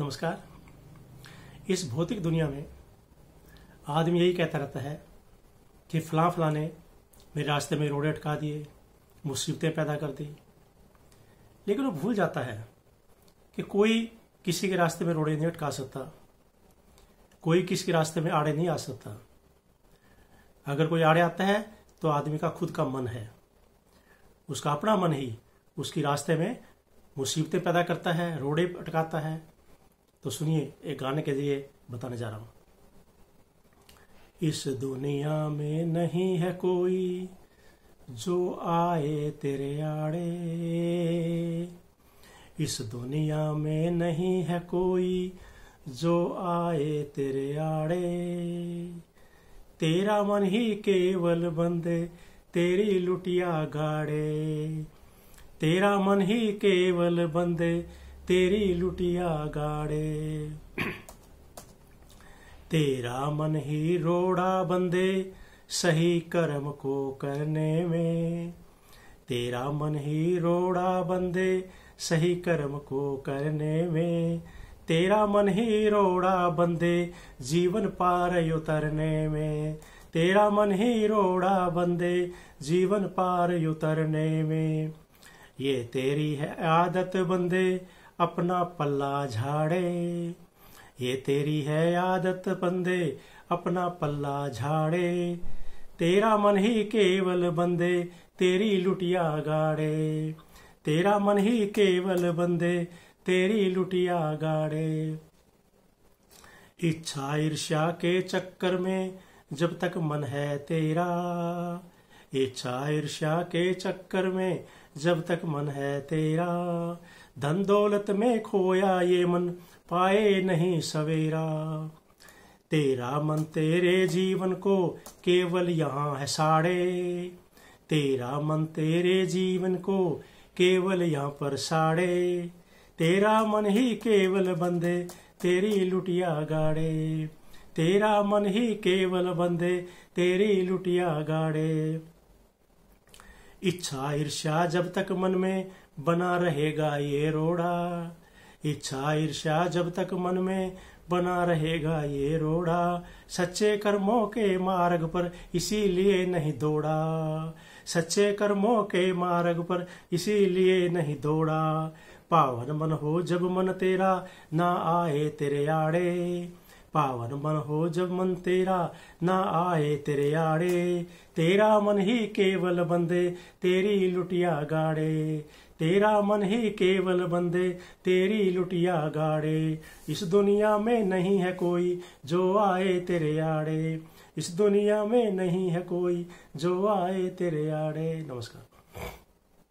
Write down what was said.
नमस्कार इस भौतिक दुनिया में आदमी यही कहता रहता है कि फला फलाने ने मेरे रास्ते में रोड़े अटका दिए मुसीबतें पैदा कर दी लेकिन वो भूल जाता है कि कोई किसी के रास्ते में रोड़े नहीं अटका सकता कोई किसी के रास्ते में आड़े नहीं आ सकता अगर कोई आड़े आता है तो आदमी का खुद का मन है उसका अपना मन ही उसकी रास्ते में मुसीबतें पैदा करता है रोड़े अटकाता है तो सुनिए एक गाने के जरिए बताने जा रहा हूं इस दुनिया में नहीं है कोई जो आए तेरे आड़े इस दुनिया में नहीं है कोई जो आए तेरे आड़े तेरा मन ही केवल बंदे तेरी लुटिया गाड़े तेरा मन ही केवल बंदे तेरी लुटिया गाड़े तेरा मन ही रोड़ा बंदे सही कर्म को करने में तेरा मन ही रोड़ा बंदे सही कर्म को करने में तेरा मन ही रोड़ा बंदे जीवन पार उतरने में तेरा मन ही रोड़ा बंदे जीवन पार उतरने में ये तेरी है आदत बंदे अपना पल्ला झाड़े ये तेरी है आदत बंदे अपना पल्ला झाड़े तेरा मन ही केवल बंदे तेरी लुटिया गाड़े तेरा मन ही केवल बंदे तेरी लुटिया गाड़े इच्छा ईर्ष्या के चक्कर में जब तक मन है तेरा इच्छा ईर्ष्या के चक्कर में जब तक मन है तेरा धन दौलत में खोया ये मन पाए नहीं सवेरा तेरा मन तेरे जीवन को केवल यहाँ है साड़े तेरा मन तेरे जीवन को केवल यहाँ पर साड़े तेरा मन ही केवल बंदे तेरी लुटिया गाड़े तेरा मन ही केवल बंदे तेरी लुटिया गाड़े इच्छा ईर्ष्या जब तक मन में बना रहेगा ये रोड़ा इच्छा ईर्ष्या जब तक मन में बना रहेगा ये रोड़ा सच्चे कर्मों के मार्ग पर इसीलिए नहीं दौड़ा सच्चे कर्मों के मार्ग पर इसीलिए नहीं दौड़ा पावन मन हो जब मन तेरा ना आए तेरे आड़े पावन मन हो जब मन तेरा ना आए तेरे आड़े तेरा मन ही केवल बंदे तेरी लुटिया गाड़े तेरा मन ही केवल बंदे तेरी लुटिया गाड़े इस दुनिया में नहीं है कोई जो आए तेरे आड़े इस दुनिया में नहीं है कोई जो आए तेरे आड़े नमस्कार